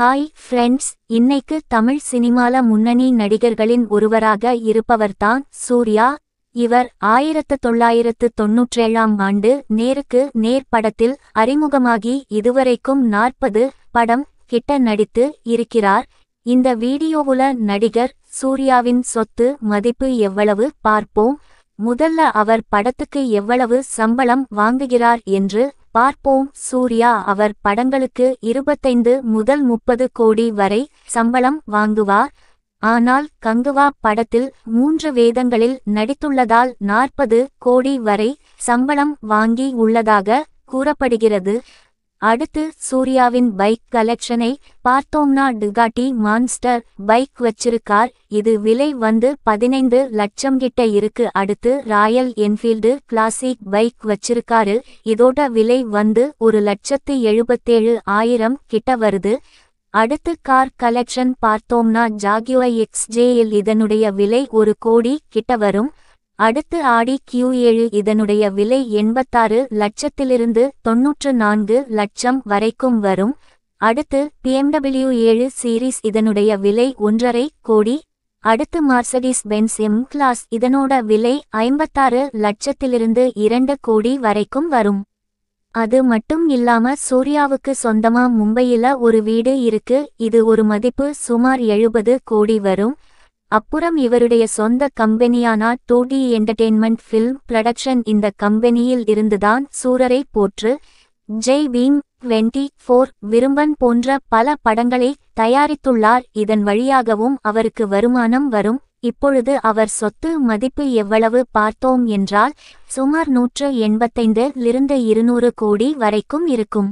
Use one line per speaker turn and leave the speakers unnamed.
hi friends இன்னைக்கு தமிழ் சினிமால முன்னணி நடிகர்களின் ஒருவராக இருப்பவர்தான் சூர்யா இவர் ஆயிரத்து தொள்ளாயிரத்து தொன்னூற்றேழாம் ஆண்டு நேருக்கு நேர் படத்தில் அறிமுகமாகி இதுவரைக்கும் நாற்பது படம் கிட்ட நடித்து இருக்கிறார் இந்த வீடியோவுல நடிகர் சூர்யாவின் சொத்து மதிப்பு எவ்வளவு பார்ப்போம் முதல்ல அவர் படத்துக்கு எவ்வளவு சம்பளம் வாங்குகிறார் என்று பார்ப்போம் சூர்யா அவர் படங்களுக்கு இருபத்தைந்து முதல் முப்பது கோடி வரை சம்பளம் வாங்குவார் ஆனால் கங்குவா படத்தில் மூன்று வேதங்களில் நடித்துள்ளதால் நாற்பது கோடி வரை சம்பளம் வாங்கி உள்ளதாக கூறப்படுகிறது அடுத்து சூர்யாவின் பைக் கலெக்ஷனை பார்த்தோம்னா டுகாட்டி மான்ஸ்டர் பைக் வச்சிருக்கார் இது விலை வந்து பதினைந்து லட்சம் கிட்ட இருக்கு அடுத்து ராயல் என்ஃபீல்டு கிளாசிக் பைக் வச்சிருக்காரு இதோட விலை வந்து ஒரு லட்சத்து எழுபத்தேழு ஆயிரம் கிட்ட வருது அடுத்து கார் கலெக்ஷன் பார்த்தோம்னா ஜாகியோ எக்ஸ்ஜேயில் இதனுடைய விலை ஒரு கோடி கிட்ட வரும் அடுத்து ஆடி கியூ ஏழு இதனுடைய விலை எண்பத்தாறு லட்சத்திலிருந்து தொன்னூற்று நான்கு லட்சம் வரைக்கும் வரும் அடுத்து பிஎம்டபிள்யூ ஏழு சீரீஸ் இதனுடைய விலை ஒன்றரை கோடி அடுத்து மார்சடிஸ் பென்ஸ் எம் கிளாஸ் இதனோட விலை ஐம்பத்தாறு லட்சத்திலிருந்து இரண்டு கோடி வரைக்கும் வரும் அது மட்டும் இல்லாம சூர்யாவுக்கு சொந்தமா மும்பையில ஒரு வீடு இருக்கு இது ஒரு மதிப்பு சுமார் எழுபது கோடி வரும் அப்புறம் இவருடைய சொந்த கம்பெனியான டோடி என்டர்டெயின்மெண்ட் ஃபில்ம் ப்ரொடக்ஷன் இந்த கம்பெனியில் இருந்துதான் சூரரை போற்று ஜெய் பீம் டுவெண்ட்டி ஃபோர் விரும்பன் போன்ற பல படங்களை தயாரித்துள்ளார் இதன் வழியாகவும் அவருக்கு வருமானம் வரும் இப்பொழுது அவர் சொத்து மதிப்பு எவ்வளவு பார்த்தோம் என்றால் சுமார் நூற்று எண்பத்தைந்து இருந்து இருநூறு கோடி வரைக்கும் இருக்கும்